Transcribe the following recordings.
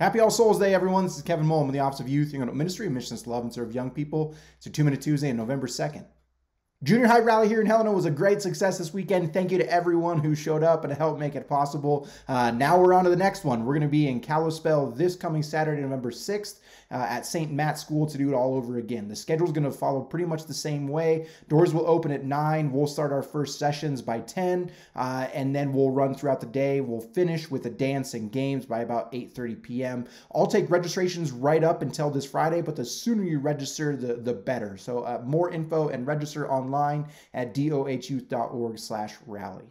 Happy All Souls Day, everyone. This is Kevin Mullen with the Office of Youth, Young Adult Ministry, mission Missions to love and serve young people. It's a two-minute Tuesday on November 2nd. Junior High Rally here in Helena was a great success this weekend. Thank you to everyone who showed up and helped make it possible. Uh, now we're on to the next one. We're going to be in Kalispell this coming Saturday, November 6th uh, at St. Matt's School to do it all over again. The schedule is going to follow pretty much the same way. Doors will open at 9. We'll start our first sessions by 10, uh, and then we'll run throughout the day. We'll finish with a dance and games by about 8.30 p.m. I'll take registrations right up until this Friday, but the sooner you register, the, the better. So uh, more info and register online online at dohyouth.org slash rally.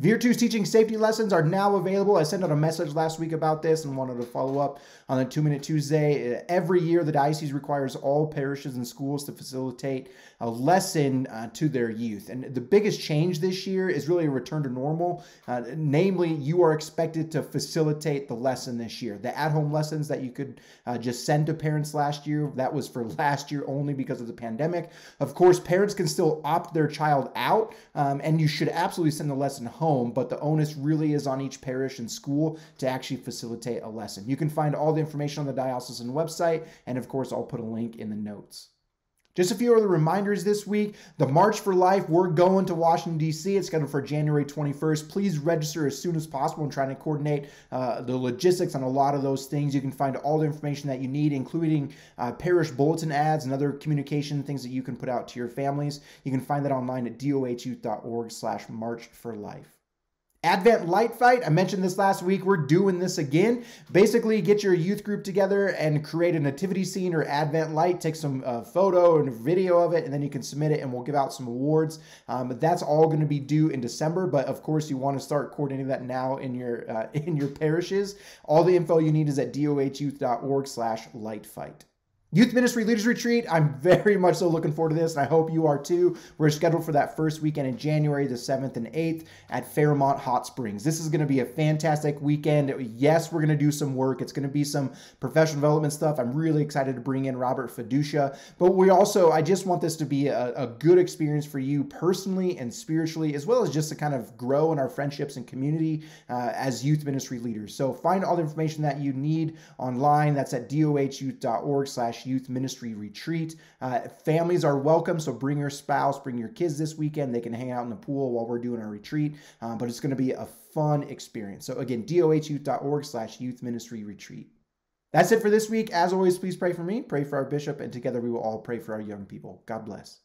Virtue's teaching safety lessons are now available. I sent out a message last week about this and wanted to follow up on the Two Minute Tuesday. Every year, the diocese requires all parishes and schools to facilitate a lesson uh, to their youth. And the biggest change this year is really a return to normal. Uh, namely, you are expected to facilitate the lesson this year. The at home lessons that you could uh, just send to parents last year, that was for last year only because of the pandemic. Of course, parents can still opt their child out, um, and you should absolutely send the lesson home home, but the onus really is on each parish and school to actually facilitate a lesson. You can find all the information on the diocesan website, and of course, I'll put a link in the notes. Just a few other reminders this week. The March for Life, we're going to Washington, D.C. It's scheduled for January 21st. Please register as soon as possible and try to coordinate uh, the logistics on a lot of those things. You can find all the information that you need, including uh, parish bulletin ads and other communication things that you can put out to your families. You can find that online at dohu.org slash March for Life. Advent Light Fight. I mentioned this last week. We're doing this again. Basically, get your youth group together and create a nativity scene or Advent light. Take some uh, photo and video of it, and then you can submit it, and we'll give out some awards. Um, but that's all going to be due in December. But of course, you want to start coordinating that now in your uh, in your parishes. All the info you need is at dohyouth.org/lightfight. Youth Ministry Leaders Retreat. I'm very much so looking forward to this, and I hope you are too. We're scheduled for that first weekend in January, the 7th and 8th, at Fairmont Hot Springs. This is going to be a fantastic weekend. Yes, we're going to do some work. It's going to be some professional development stuff. I'm really excited to bring in Robert Fiducia, but we also, I just want this to be a, a good experience for you personally and spiritually, as well as just to kind of grow in our friendships and community uh, as youth ministry leaders. So find all the information that you need online. That's at dohyouth.org slash slash youth ministry retreat. Uh, families are welcome, so bring your spouse, bring your kids this weekend. They can hang out in the pool while we're doing our retreat, uh, but it's going to be a fun experience. So again, dohyouth.org slash youth ministry retreat. That's it for this week. As always, please pray for me, pray for our bishop, and together we will all pray for our young people. God bless.